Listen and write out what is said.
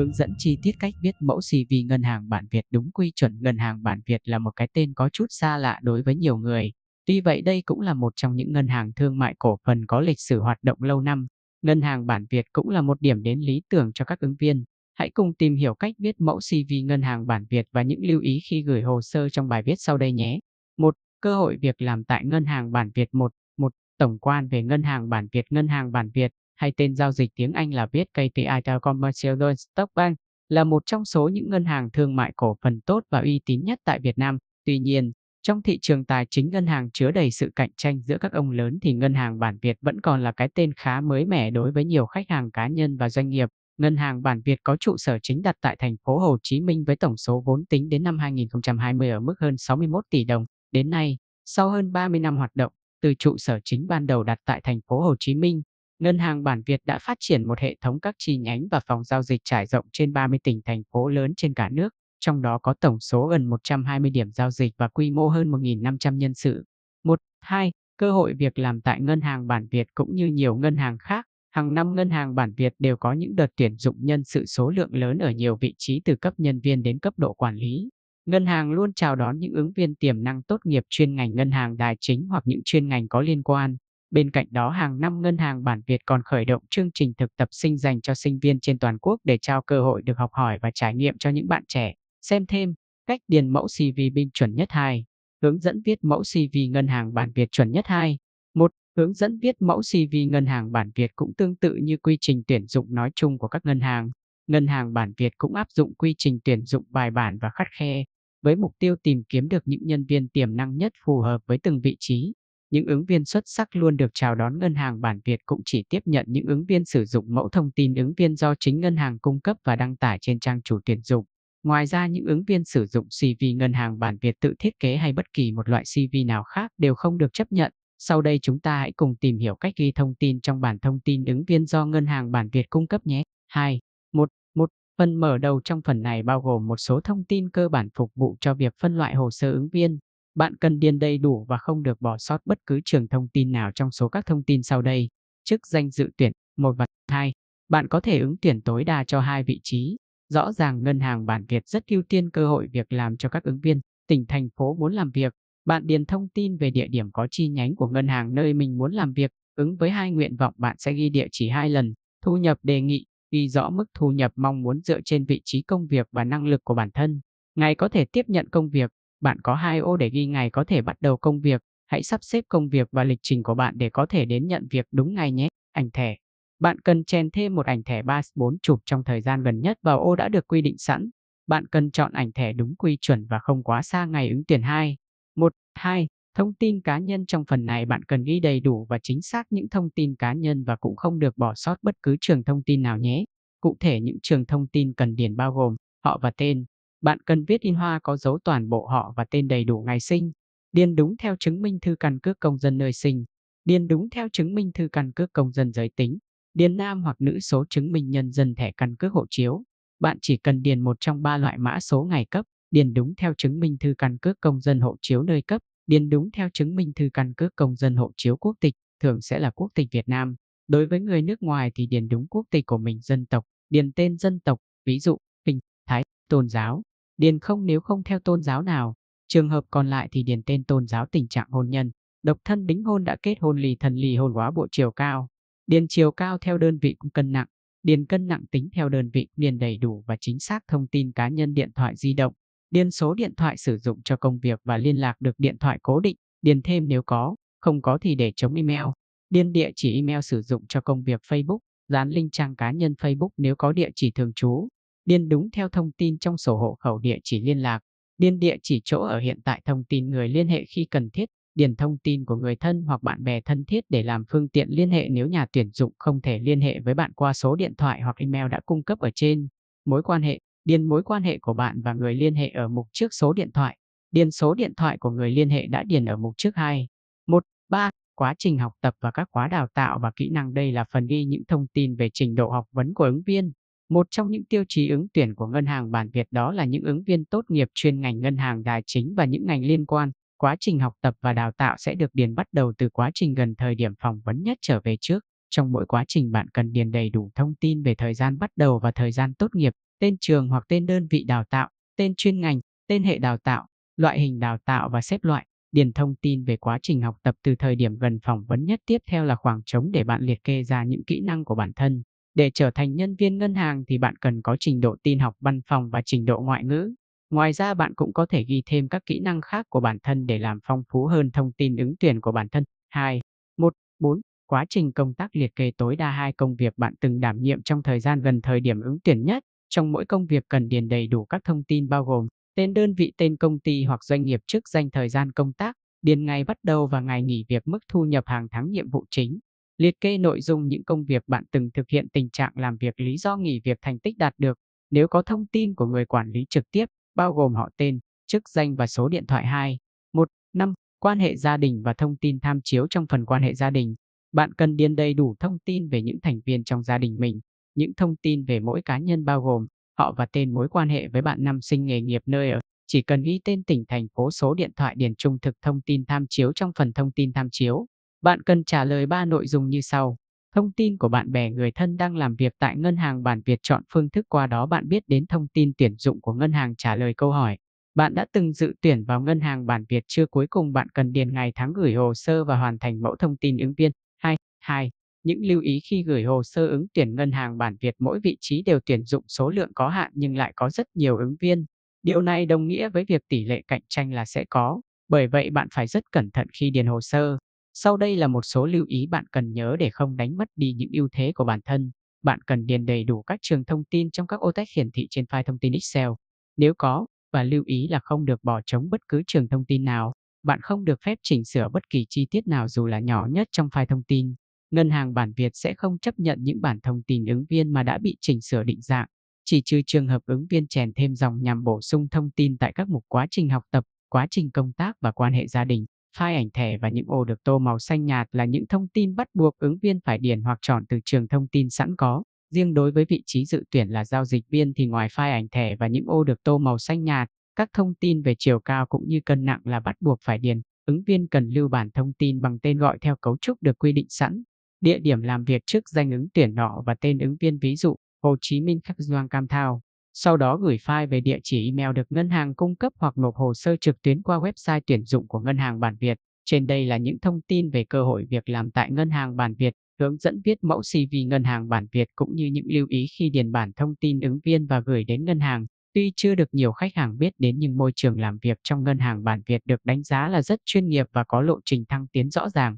hướng dẫn chi tiết cách viết mẫu CV ngân hàng bản Việt đúng quy chuẩn. Ngân hàng bản Việt là một cái tên có chút xa lạ đối với nhiều người. Tuy vậy đây cũng là một trong những ngân hàng thương mại cổ phần có lịch sử hoạt động lâu năm. Ngân hàng bản Việt cũng là một điểm đến lý tưởng cho các ứng viên. Hãy cùng tìm hiểu cách viết mẫu CV ngân hàng bản Việt và những lưu ý khi gửi hồ sơ trong bài viết sau đây nhé. 1. Cơ hội việc làm tại ngân hàng bản Việt 1. 1. Tổng quan về ngân hàng bản Việt Ngân hàng bản Việt hay tên giao dịch tiếng Anh là viết KTI Commercial Loan Stock Bank, là một trong số những ngân hàng thương mại cổ phần tốt và uy tín nhất tại Việt Nam. Tuy nhiên, trong thị trường tài chính ngân hàng chứa đầy sự cạnh tranh giữa các ông lớn thì ngân hàng bản Việt vẫn còn là cái tên khá mới mẻ đối với nhiều khách hàng cá nhân và doanh nghiệp. Ngân hàng bản Việt có trụ sở chính đặt tại thành phố Hồ Chí Minh với tổng số vốn tính đến năm 2020 ở mức hơn 61 tỷ đồng. Đến nay, sau hơn 30 năm hoạt động, từ trụ sở chính ban đầu đặt tại thành phố Hồ Chí Minh, Ngân hàng Bản Việt đã phát triển một hệ thống các chi nhánh và phòng giao dịch trải rộng trên 30 tỉnh thành phố lớn trên cả nước, trong đó có tổng số gần 120 điểm giao dịch và quy mô hơn 1.500 nhân sự. 1. 2. Cơ hội việc làm tại Ngân hàng Bản Việt cũng như nhiều ngân hàng khác, hàng năm Ngân hàng Bản Việt đều có những đợt tuyển dụng nhân sự số lượng lớn ở nhiều vị trí từ cấp nhân viên đến cấp độ quản lý. Ngân hàng luôn chào đón những ứng viên tiềm năng tốt nghiệp chuyên ngành ngân hàng tài chính hoặc những chuyên ngành có liên quan. Bên cạnh đó, hàng năm Ngân hàng Bản Việt còn khởi động chương trình thực tập sinh dành cho sinh viên trên toàn quốc để trao cơ hội được học hỏi và trải nghiệm cho những bạn trẻ. Xem thêm, cách điền mẫu CV BIM chuẩn nhất 2, hướng dẫn viết mẫu CV Ngân hàng Bản Việt chuẩn nhất 2. 1. Hướng dẫn viết mẫu CV Ngân hàng Bản Việt cũng tương tự như quy trình tuyển dụng nói chung của các ngân hàng. Ngân hàng Bản Việt cũng áp dụng quy trình tuyển dụng bài bản và khắt khe, với mục tiêu tìm kiếm được những nhân viên tiềm năng nhất phù hợp với từng vị trí những ứng viên xuất sắc luôn được chào đón ngân hàng bản Việt cũng chỉ tiếp nhận những ứng viên sử dụng mẫu thông tin ứng viên do chính ngân hàng cung cấp và đăng tải trên trang chủ tuyển dụng. Ngoài ra những ứng viên sử dụng CV ngân hàng bản Việt tự thiết kế hay bất kỳ một loại CV nào khác đều không được chấp nhận. Sau đây chúng ta hãy cùng tìm hiểu cách ghi thông tin trong bản thông tin ứng viên do ngân hàng bản Việt cung cấp nhé. 2. 1. 1. Phần mở đầu trong phần này bao gồm một số thông tin cơ bản phục vụ cho việc phân loại hồ sơ ứng viên. Bạn cần điền đầy đủ và không được bỏ sót bất cứ trường thông tin nào trong số các thông tin sau đây. Chức danh dự tuyển 1 và 2. Bạn có thể ứng tuyển tối đa cho hai vị trí. Rõ ràng ngân hàng bản Việt rất ưu tiên cơ hội việc làm cho các ứng viên. Tỉnh thành phố muốn làm việc, bạn điền thông tin về địa điểm có chi nhánh của ngân hàng nơi mình muốn làm việc. Ứng với hai nguyện vọng bạn sẽ ghi địa chỉ hai lần. Thu nhập đề nghị, ghi rõ mức thu nhập mong muốn dựa trên vị trí công việc và năng lực của bản thân. Ngày có thể tiếp nhận công việc, bạn có hai ô để ghi ngày có thể bắt đầu công việc. Hãy sắp xếp công việc và lịch trình của bạn để có thể đến nhận việc đúng ngày nhé. Ảnh thẻ. Bạn cần chèn thêm một ảnh thẻ 3-4 chụp trong thời gian gần nhất vào ô đã được quy định sẵn. Bạn cần chọn ảnh thẻ đúng quy chuẩn và không quá xa ngày ứng tuyển 2. 1. 2. Thông tin cá nhân trong phần này bạn cần ghi đầy đủ và chính xác những thông tin cá nhân và cũng không được bỏ sót bất cứ trường thông tin nào nhé. Cụ thể những trường thông tin cần điền bao gồm họ và tên, bạn cần viết in hoa có dấu toàn bộ họ và tên đầy đủ ngày sinh, điền đúng theo chứng minh thư căn cước công dân nơi sinh, điền đúng theo chứng minh thư căn cước công dân giới tính, điền nam hoặc nữ số chứng minh nhân dân thẻ căn cước hộ chiếu. Bạn chỉ cần điền một trong ba loại mã số ngày cấp, điền đúng theo chứng minh thư căn cước công dân hộ chiếu nơi cấp, điền đúng theo chứng minh thư căn cước công dân hộ chiếu quốc tịch, thường sẽ là quốc tịch Việt Nam. Đối với người nước ngoài thì điền đúng quốc tịch của mình dân tộc, điền tên dân tộc, ví dụ, Hình, Thái, tôn giáo điền không nếu không theo tôn giáo nào, trường hợp còn lại thì điền tên tôn giáo tình trạng hôn nhân, độc thân đính hôn đã kết hôn lì thần lì hôn quá bộ chiều cao, điền chiều cao theo đơn vị cũng cân nặng, điền cân nặng tính theo đơn vị điền đầy đủ và chính xác thông tin cá nhân điện thoại di động, điền số điện thoại sử dụng cho công việc và liên lạc được điện thoại cố định, điền thêm nếu có, không có thì để chống email, điền địa chỉ email sử dụng cho công việc Facebook, dán link trang cá nhân Facebook nếu có địa chỉ thường trú, điên đúng theo thông tin trong sổ hộ khẩu địa chỉ liên lạc, điên địa chỉ chỗ ở hiện tại thông tin người liên hệ khi cần thiết, điền thông tin của người thân hoặc bạn bè thân thiết để làm phương tiện liên hệ nếu nhà tuyển dụng không thể liên hệ với bạn qua số điện thoại hoặc email đã cung cấp ở trên. Mối quan hệ, điền mối quan hệ của bạn và người liên hệ ở mục trước số điện thoại. Điền số điện thoại của người liên hệ đã điền ở mục trước 2. 1. 3. Quá trình học tập và các khóa đào tạo và kỹ năng đây là phần ghi những thông tin về trình độ học vấn của ứng viên một trong những tiêu chí ứng tuyển của ngân hàng bản Việt đó là những ứng viên tốt nghiệp chuyên ngành ngân hàng tài chính và những ngành liên quan. Quá trình học tập và đào tạo sẽ được điền bắt đầu từ quá trình gần thời điểm phỏng vấn nhất trở về trước. Trong mỗi quá trình bạn cần điền đầy đủ thông tin về thời gian bắt đầu và thời gian tốt nghiệp, tên trường hoặc tên đơn vị đào tạo, tên chuyên ngành, tên hệ đào tạo, loại hình đào tạo và xếp loại. Điền thông tin về quá trình học tập từ thời điểm gần phỏng vấn nhất tiếp theo là khoảng trống để bạn liệt kê ra những kỹ năng của bản thân để trở thành nhân viên ngân hàng thì bạn cần có trình độ tin học văn phòng và trình độ ngoại ngữ. Ngoài ra bạn cũng có thể ghi thêm các kỹ năng khác của bản thân để làm phong phú hơn thông tin ứng tuyển của bản thân. 2. 1. 4. Quá trình công tác liệt kê tối đa hai công việc bạn từng đảm nhiệm trong thời gian gần thời điểm ứng tuyển nhất. Trong mỗi công việc cần điền đầy đủ các thông tin bao gồm tên đơn vị tên công ty hoặc doanh nghiệp trước danh thời gian công tác, điền ngày bắt đầu và ngày nghỉ việc mức thu nhập hàng tháng nhiệm vụ chính, Liệt kê nội dung những công việc bạn từng thực hiện tình trạng làm việc lý do nghỉ việc thành tích đạt được, nếu có thông tin của người quản lý trực tiếp, bao gồm họ tên, chức danh và số điện thoại 2, 1, 5, quan hệ gia đình và thông tin tham chiếu trong phần quan hệ gia đình. Bạn cần điền đầy đủ thông tin về những thành viên trong gia đình mình, những thông tin về mỗi cá nhân bao gồm họ và tên mối quan hệ với bạn năm sinh nghề nghiệp nơi ở. Chỉ cần ghi tên tỉnh thành phố số điện thoại điền trung thực thông tin tham chiếu trong phần thông tin tham chiếu. Bạn cần trả lời 3 nội dung như sau. Thông tin của bạn bè người thân đang làm việc tại ngân hàng bản Việt chọn phương thức qua đó bạn biết đến thông tin tuyển dụng của ngân hàng trả lời câu hỏi. Bạn đã từng dự tuyển vào ngân hàng bản Việt chưa cuối cùng bạn cần điền ngày tháng gửi hồ sơ và hoàn thành mẫu thông tin ứng viên. 2. 2. Những lưu ý khi gửi hồ sơ ứng tuyển ngân hàng bản Việt mỗi vị trí đều tuyển dụng số lượng có hạn nhưng lại có rất nhiều ứng viên. Điều này đồng nghĩa với việc tỷ lệ cạnh tranh là sẽ có, bởi vậy bạn phải rất cẩn thận khi điền hồ sơ. Sau đây là một số lưu ý bạn cần nhớ để không đánh mất đi những ưu thế của bản thân. Bạn cần điền đầy đủ các trường thông tin trong các ô tách hiển thị trên file thông tin Excel. Nếu có, và lưu ý là không được bỏ trống bất cứ trường thông tin nào. Bạn không được phép chỉnh sửa bất kỳ chi tiết nào dù là nhỏ nhất trong file thông tin. Ngân hàng bản Việt sẽ không chấp nhận những bản thông tin ứng viên mà đã bị chỉnh sửa định dạng, chỉ trừ trường hợp ứng viên chèn thêm dòng nhằm bổ sung thông tin tại các mục quá trình học tập, quá trình công tác và quan hệ gia đình. File ảnh thẻ và những ô được tô màu xanh nhạt là những thông tin bắt buộc ứng viên phải điền hoặc chọn từ trường thông tin sẵn có. Riêng đối với vị trí dự tuyển là giao dịch viên thì ngoài file ảnh thẻ và những ô được tô màu xanh nhạt, các thông tin về chiều cao cũng như cân nặng là bắt buộc phải điền. Ứng viên cần lưu bản thông tin bằng tên gọi theo cấu trúc được quy định sẵn, địa điểm làm việc trước danh ứng tuyển nọ và tên ứng viên ví dụ Hồ Chí Minh Khắc Doang Cam Thao sau đó gửi file về địa chỉ email được ngân hàng cung cấp hoặc nộp hồ sơ trực tuyến qua website tuyển dụng của Ngân hàng Bản Việt. Trên đây là những thông tin về cơ hội việc làm tại Ngân hàng Bản Việt, hướng dẫn viết mẫu CV Ngân hàng Bản Việt cũng như những lưu ý khi điền bản thông tin ứng viên và gửi đến ngân hàng. Tuy chưa được nhiều khách hàng biết đến nhưng môi trường làm việc trong ngân hàng bản Việt được đánh giá là rất chuyên nghiệp và có lộ trình thăng tiến rõ ràng.